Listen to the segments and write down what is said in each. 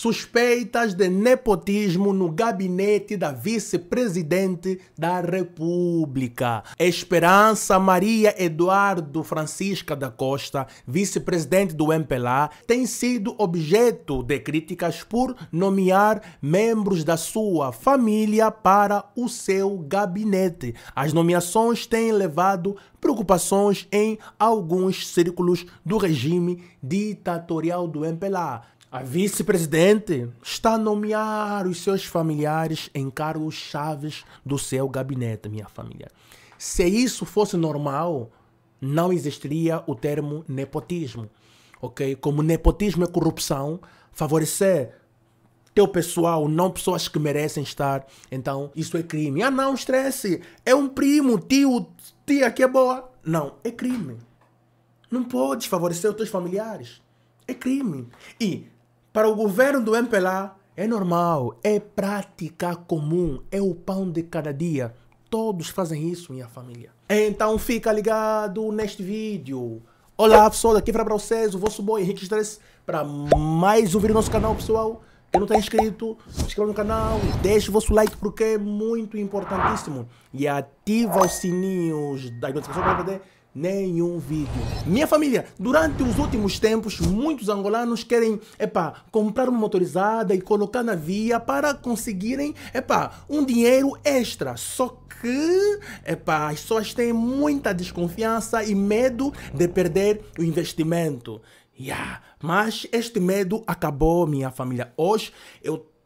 suspeitas de nepotismo no gabinete da vice-presidente da República. Esperança Maria Eduardo Francisca da Costa, vice-presidente do MPLA, tem sido objeto de críticas por nomear membros da sua família para o seu gabinete. As nomeações têm levado preocupações em alguns círculos do regime ditatorial do MPLA. A vice-presidente está a nomear os seus familiares em cargos chaves do seu gabinete, minha família. Se isso fosse normal, não existiria o termo nepotismo, ok? Como nepotismo é corrupção, favorecer teu pessoal, não pessoas que merecem estar, então isso é crime. Ah não, estresse, é um primo, tio, tia que é boa. Não, é crime. Não podes favorecer os teus familiares. É crime. E para o governo do MPLA, é normal, é prática comum, é o pão de cada dia. Todos fazem isso, minha família. Então fica ligado neste vídeo. Olá pessoal, aqui para vocês, o vosso boy Henrique Stress, para mais um vídeo no nosso canal, pessoal. Quem não está inscrito, se inscreva no canal, deixe o vosso like porque é muito importantíssimo. E ativa os sininhos das notificações para poder nenhum vídeo. Minha família, durante os últimos tempos, muitos angolanos querem, epá, comprar uma motorizada e colocar na via para conseguirem, epá, um dinheiro extra. Só que, epá, as pessoas têm muita desconfiança e medo de perder o investimento. Yeah. Mas este medo acabou, minha família. Hoje eu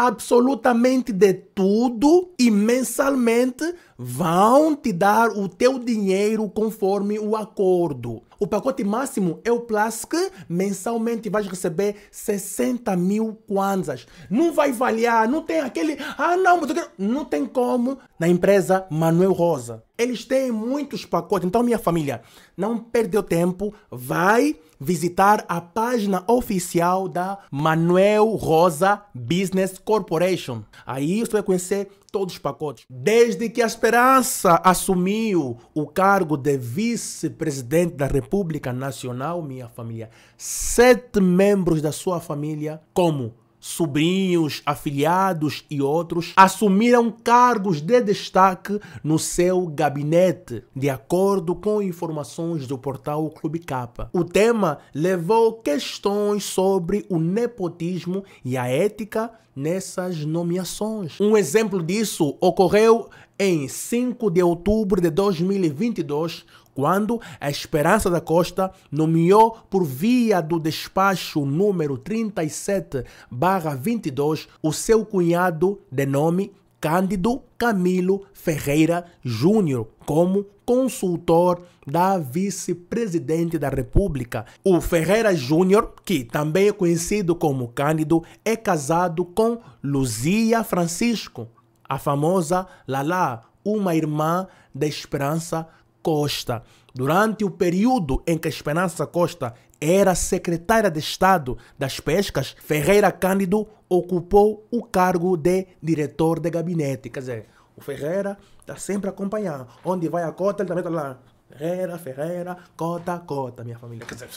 absolutamente de tudo e mensalmente vão te dar o teu dinheiro conforme o acordo. O pacote máximo é o Plus que mensalmente vais receber 60 mil kwanzas. Não vai variar, não tem aquele. Ah, não, mas eu quero. Não tem como. Na empresa Manuel Rosa. Eles têm muitos pacotes. Então, minha família, não perdeu tempo. Vai visitar a página oficial da Manuel Rosa Business Corporation. Aí você vai conhecer todos os pacotes. Desde que a Esperança assumiu o cargo de vice-presidente da República Nacional, minha família, sete membros da sua família, como sobrinhos, afiliados e outros assumiram cargos de destaque no seu gabinete, de acordo com informações do portal Clube Capa. O tema levou questões sobre o nepotismo e a ética nessas nomeações. Um exemplo disso ocorreu em 5 de outubro de 2022, quando a Esperança da Costa nomeou por via do despacho número 37/22 o seu cunhado de nome Cândido Camilo Ferreira Júnior como consultor da vice-presidente da República. O Ferreira Júnior, que também é conhecido como Cândido, é casado com Luzia Francisco, a famosa Lala, uma irmã da Esperança Costa. Durante o período em que Esperança Costa era secretária de Estado das Pescas, Ferreira Cândido ocupou o cargo de diretor de gabinete. Quer dizer, o Ferreira está sempre acompanhando, Onde vai a cota, ele também está lá. Ferreira, Ferreira, cota, cota, minha família. Quer dizer,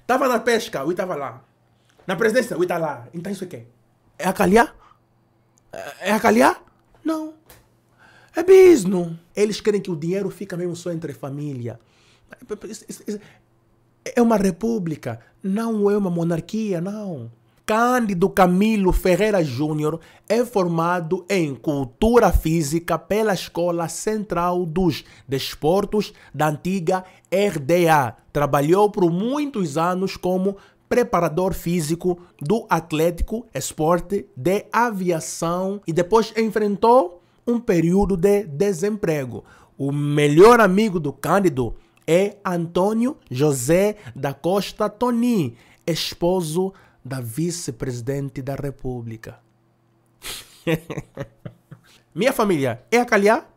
estava na pesca, o estava lá. Na presidência, o está lá. Então isso é o quê? É a calhar? É, é a calhar? Não. É business. Eles querem que o dinheiro fique mesmo só entre família. É uma república, não é uma monarquia, não. Cândido Camilo Ferreira Júnior é formado em Cultura Física pela Escola Central dos Desportos da antiga RDA. Trabalhou por muitos anos como preparador físico do Atlético Esporte de Aviação e depois enfrentou um período de desemprego. O melhor amigo do Cândido é Antônio José da Costa Toni, esposo da vice-presidente da República. Minha família, é a calhar?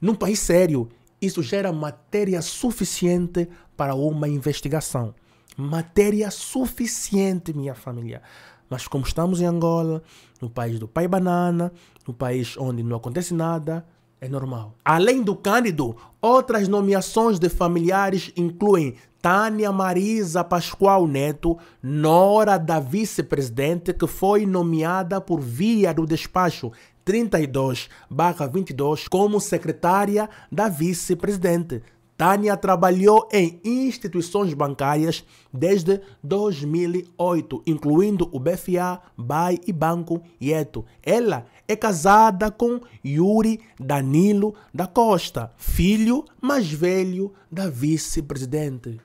Num país sério, isso gera matéria suficiente para uma investigação. Matéria suficiente, minha família. Mas como estamos em Angola, no país do pai banana, no país onde não acontece nada, é normal. Além do Cândido, outras nomeações de familiares incluem Tânia Marisa Pascoal Neto, nora da vice-presidente, que foi nomeada por via do despacho 32-22 como secretária da vice-presidente. Tânia trabalhou em instituições bancárias desde 2008, incluindo o BFA, BAI e Banco Ieto. Ela é casada com Yuri Danilo da Costa, filho mais velho da vice-presidente.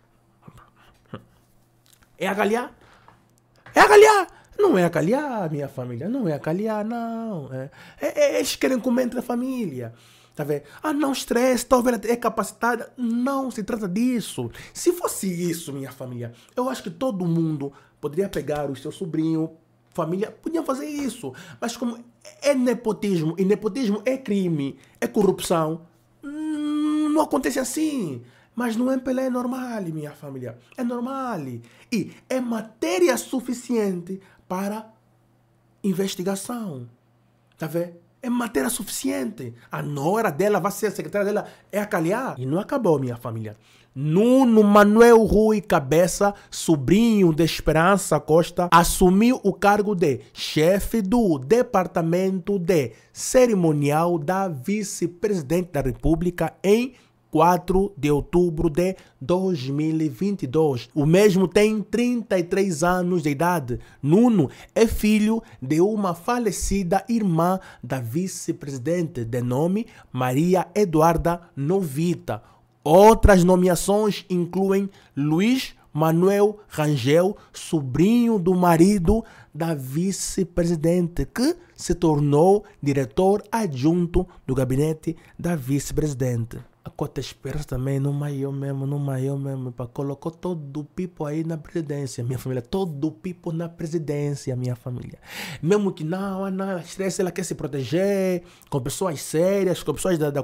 É a calhar? É a calhar! Não é a calhar, minha família. Não é a calhar, não. É, é, eles querem comer entre a família. Tá vendo? Ah, não estresse, talvez ela é capacitada. Não se trata disso. Se fosse isso, minha família, eu acho que todo mundo poderia pegar o seu sobrinho, família, podia fazer isso. Mas como é nepotismo, e nepotismo é crime, é corrupção, hum, não acontece assim. Mas no MPLA é, é normal, minha família. É normal. E é matéria suficiente para investigação. Tá vendo? é matéria suficiente. Ah, a nora dela vai ser a secretária dela, é a calhar. E não acabou, minha família. Nuno Manuel Rui Cabeça, sobrinho de Esperança Costa, assumiu o cargo de chefe do Departamento de Cerimonial da Vice-Presidente da República em 4 de outubro de 2022. O mesmo tem 33 anos de idade. Nuno é filho de uma falecida irmã da vice-presidente, de nome Maria Eduarda Novita. Outras nomeações incluem Luiz Manuel Rangel, sobrinho do marido da vice-presidente, que se tornou diretor adjunto do gabinete da vice-presidente cota esperança também, no maior mesmo, no maior mesmo. Pá. Colocou todo o pipo aí na presidência, minha família. Todo o pipo na presidência, minha família. Mesmo que não, ah, não, estresse, ela quer se proteger com pessoas sérias, com pessoas da, da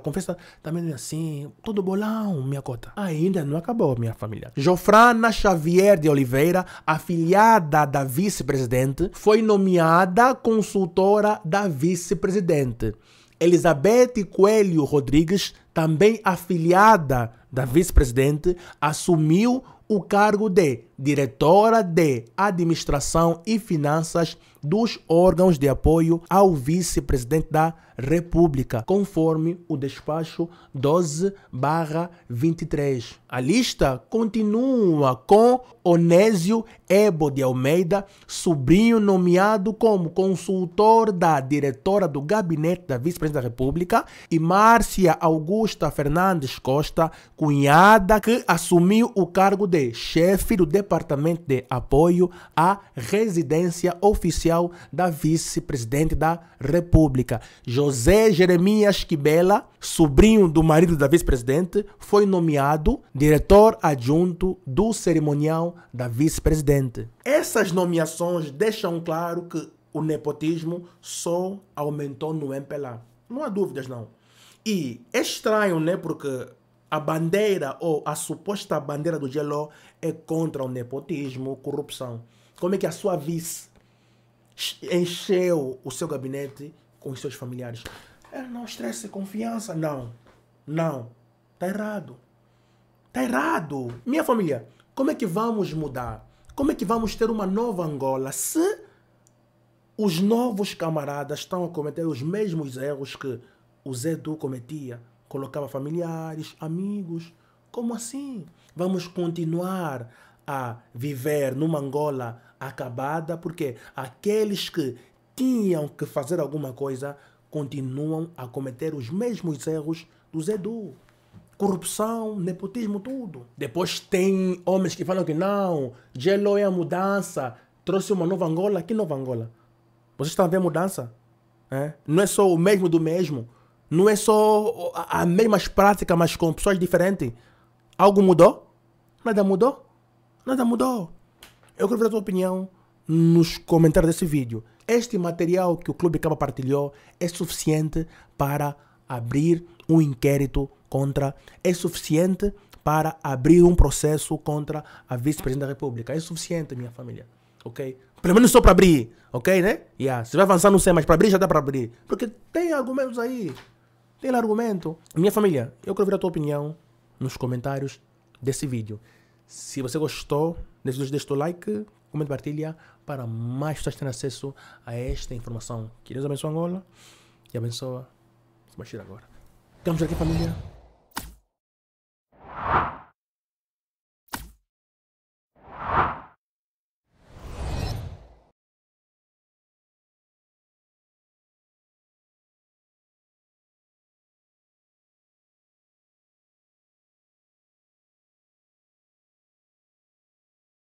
Também é assim, todo bolão, minha cota. Ainda não acabou, minha família. Jofrana Xavier de Oliveira, afiliada da vice-presidente, foi nomeada consultora da vice-presidente. Elizabeth Coelho Rodrigues, também afiliada da vice-presidente, assumiu o cargo de diretora de Administração e Finanças dos órgãos de apoio ao vice-presidente da República, conforme o despacho 12/23. A lista continua com Onésio Ebo de Almeida, sobrinho nomeado como consultor da diretora do gabinete da vice-presidente da República, e Márcia Augusta Fernandes Costa, cunhada que assumiu o cargo de chefe do departamento Departamento de Apoio à Residência Oficial da Vice-Presidente da República. José Jeremias Quibela, sobrinho do marido da vice-presidente, foi nomeado diretor adjunto do cerimonial da vice-presidente. Essas nomeações deixam claro que o nepotismo só aumentou no MPLA. Não há dúvidas, não. E é estranho, né? Porque a bandeira ou a suposta bandeira do GLO é contra o nepotismo, corrupção. Como é que a sua vice encheu o seu gabinete com os seus familiares? É, não estresse, é confiança. Não, não. Está errado. Está errado. Minha família, como é que vamos mudar? Como é que vamos ter uma nova Angola se os novos camaradas estão a cometer os mesmos erros que o Zé Du cometia? colocava familiares, amigos. Como assim? Vamos continuar a viver numa Angola acabada porque aqueles que tinham que fazer alguma coisa continuam a cometer os mesmos erros do Zedu. Corrupção, nepotismo, tudo. Depois tem homens que falam que não, Gelo é a mudança, trouxe uma nova Angola. Que nova Angola? Vocês estão a ver a mudança? É? Não é só o mesmo do mesmo. Não é só as mesmas práticas, mas com pessoas diferentes. Algo mudou? Nada mudou? Nada mudou. Eu quero ver a tua opinião nos comentários desse vídeo. Este material que o Clube Caba partilhou é suficiente para abrir um inquérito contra, é suficiente para abrir um processo contra a vice-presidente da República. É suficiente, minha família. Ok? Pelo menos só para abrir, ok, né? Yeah. Se vai avançar, não sei, mas para abrir já dá para abrir. Porque tem argumentos aí. Ele argumento. Minha família, eu quero ver a tua opinião nos comentários desse vídeo. Se você gostou, deixa o like, comenta, partilha para mais pessoas terem acesso a esta informação. Que Deus abençoe Angola e abençoa. Vamos agora. Estamos aqui, família.